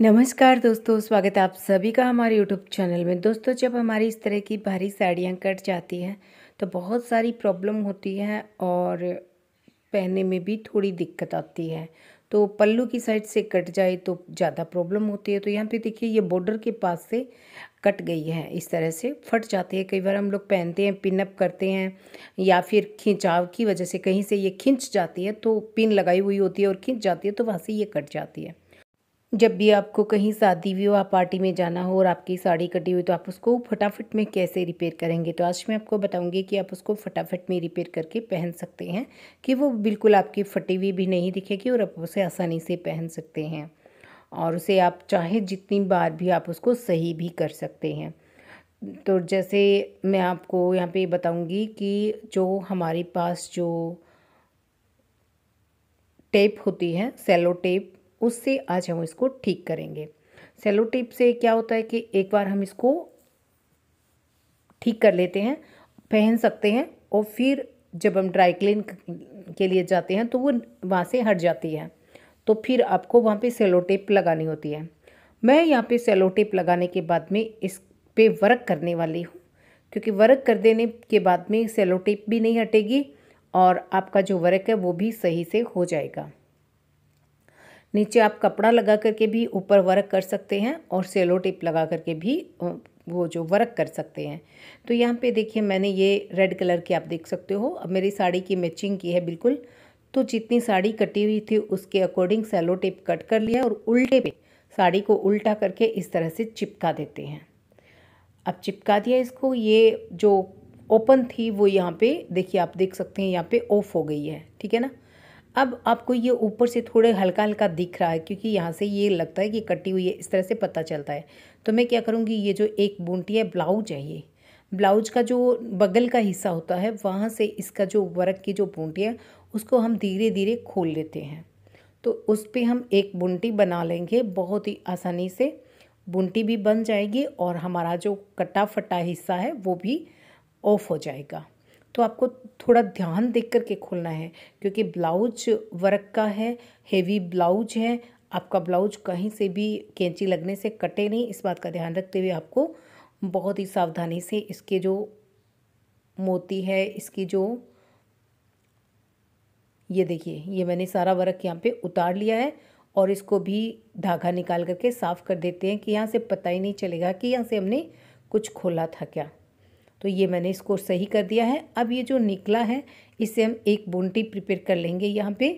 नमस्कार दोस्तों स्वागत है आप सभी का हमारे यूट्यूब चैनल में दोस्तों जब हमारी इस तरह की भारी साड़ियाँ कट जाती हैं तो बहुत सारी प्रॉब्लम होती है और पहनने में भी थोड़ी दिक्कत आती है तो पल्लू की साइड से कट जाए तो ज़्यादा प्रॉब्लम होती है तो यहाँ पे देखिए ये बॉर्डर के पास से कट गई है इस तरह से फट जाती है कई बार हम लोग पहनते हैं पिनअप करते हैं या फिर खिंचाव की वजह से कहीं से ये खिंच जाती है तो पिन लगाई हुई होती है और खिंच जाती है तो वहाँ से ये कट जाती है जब भी आपको कहीं शादी विवाह पार्टी में जाना हो और आपकी साड़ी कटी हुई तो आप उसको फटाफट में कैसे रिपेयर करेंगे तो आज मैं आपको बताऊंगी कि आप उसको फटाफट में रिपेयर करके पहन सकते हैं कि वो बिल्कुल आपकी फटी हुई भी नहीं दिखेगी और आप उसे आसानी से पहन सकते हैं और उसे आप चाहे जितनी बार भी आप उसको सही भी कर सकते हैं तो जैसे मैं आपको यहाँ पे बताऊँगी कि जो हमारे पास जो टेप होती है सेलो टेप उससे आज हम इसको ठीक करेंगे सेलो टेप से क्या होता है कि एक बार हम इसको ठीक कर लेते हैं पहन सकते हैं और फिर जब हम ड्राई क्लीन के लिए जाते हैं तो वो वहाँ से हट जाती है तो फिर आपको वहाँ पे सेलो टेप लगानी होती है मैं यहाँ पे सेलो टेप लगाने के बाद में इस पे वर्क करने वाली हूँ क्योंकि वर्क कर देने के बाद में सेलो टेप भी नहीं हटेगी और आपका जो वर्क है वो भी सही से हो जाएगा नीचे आप कपड़ा लगा करके भी ऊपर वर्क कर सकते हैं और सेलो टिप लगा करके भी वो जो वर्क कर सकते हैं तो यहाँ पे देखिए मैंने ये रेड कलर की आप देख सकते हो अब मेरी साड़ी की मैचिंग की है बिल्कुल तो जितनी साड़ी कटी हुई थी उसके अकॉर्डिंग सेलो टेप कट कर लिया और उल्टे पे साड़ी को उल्टा करके इस तरह से चिपका देते हैं अब चिपका दिया इसको ये जो ओपन थी वो यहाँ पे देखिए आप देख सकते हैं यहाँ पे ऑफ हो गई है ठीक है ना अब आपको ये ऊपर से थोड़े हल्का हल्का दिख रहा है क्योंकि यहाँ से ये लगता है कि कटी हुई है इस तरह से पता चलता है तो मैं क्या करूँगी ये जो एक बूंटी है ब्लाउज है ये ब्लाउज का जो बगल का हिस्सा होता है वहाँ से इसका जो वर्क की जो बूंटी है उसको हम धीरे धीरे खोल लेते हैं तो उस पर हम एक बुनटी बना लेंगे बहुत ही आसानी से बुनटी भी बन जाएगी और हमारा जो कटा फटा हिस्सा है वो भी ऑफ हो जाएगा तो आपको थोड़ा ध्यान देख कर के खोलना है क्योंकि ब्लाउज वर्क का है हेवी ब्लाउज है आपका ब्लाउज कहीं से भी कैंची लगने से कटे नहीं इस बात का ध्यान रखते हुए आपको बहुत ही सावधानी से इसके जो मोती है इसकी जो ये देखिए ये मैंने सारा वर्क यहाँ पे उतार लिया है और इसको भी धागा निकाल करके साफ़ कर देते हैं कि यहाँ से पता ही नहीं चलेगा कि यहाँ से हमने कुछ खोला था क्या तो ये मैंने इसको सही कर दिया है अब ये जो निकला है इसे हम एक बोंटी प्रिपेयर कर लेंगे यहाँ पे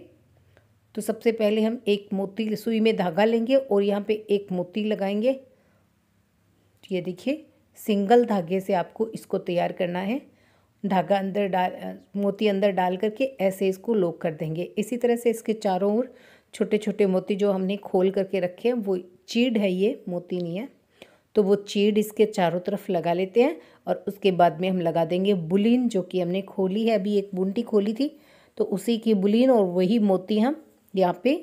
तो सबसे पहले हम एक मोती सुई में धागा लेंगे और यहाँ पे एक मोती लगाएंगे तो ये देखिए सिंगल धागे से आपको इसको तैयार करना है धागा अंदर डाल मोती अंदर डाल करके ऐसे इसको लोक कर देंगे इसी तरह से इसके चारों ओर छोटे छोटे मोती जो हमने खोल करके रखे हैं वो चीड़ है ये मोती नहीं है तो वो चीड़ इसके चारों तरफ लगा लेते हैं और उसके बाद में हम लगा देंगे बुलिन जो कि हमने खोली है अभी एक बूंटी खोली थी तो उसी की बुलिन और वही मोती हम यहाँ पे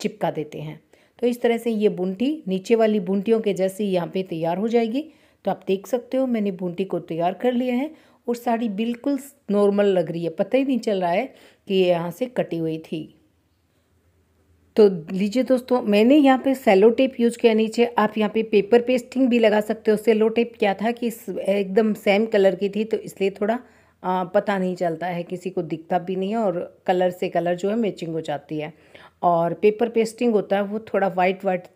चिपका देते हैं तो इस तरह से ये बूंटी नीचे वाली बूंटियों के जैसे यहाँ पे तैयार हो जाएगी तो आप देख सकते हो मैंने बूंटी को तैयार कर लिया है और साड़ी बिल्कुल नॉर्मल लग रही है पता ही नहीं चल रहा है कि ये यहाँ से कटी हुई थी तो लीजिए दोस्तों मैंने यहाँ पे सेलो टेप यूज किया नीचे आप यहाँ पे पेपर पेस्टिंग भी लगा सकते हो सेलो टेप क्या था कि एकदम सेम कलर की थी तो इसलिए थोड़ा आ, पता नहीं चलता है किसी को दिखता भी नहीं है और कलर से कलर जो है मैचिंग हो जाती है और पेपर पेस्टिंग होता है वो थोड़ा वाइट वाइट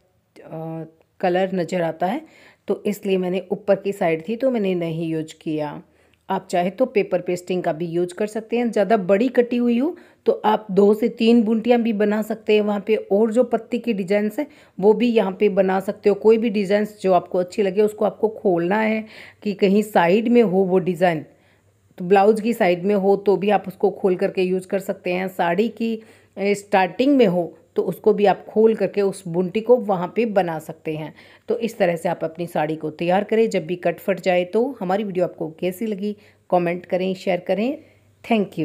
कलर नज़र आता है तो इसलिए मैंने ऊपर की साइड थी तो मैंने नहीं यूज किया आप चाहे तो पेपर पेस्टिंग का भी यूज कर सकते हैं ज़्यादा बड़ी कटी हुई हो तो आप दो से तीन बुनटियाँ भी बना सकते हैं वहाँ पे और जो पत्ती की डिजाइंस है वो भी यहाँ पे बना सकते हो कोई भी डिजाइंस जो आपको अच्छी लगे उसको आपको खोलना है कि कहीं साइड में हो वो डिज़ाइन तो ब्लाउज की साइड में हो तो भी आप उसको खोल करके यूज़ कर सकते हैं साड़ी की स्टार्टिंग में हो तो उसको भी आप खोल करके उस बुनटी को वहाँ पे बना सकते हैं तो इस तरह से आप अपनी साड़ी को तैयार करें जब भी कट फट जाए तो हमारी वीडियो आपको कैसी लगी कमेंट करें शेयर करें थैंक यू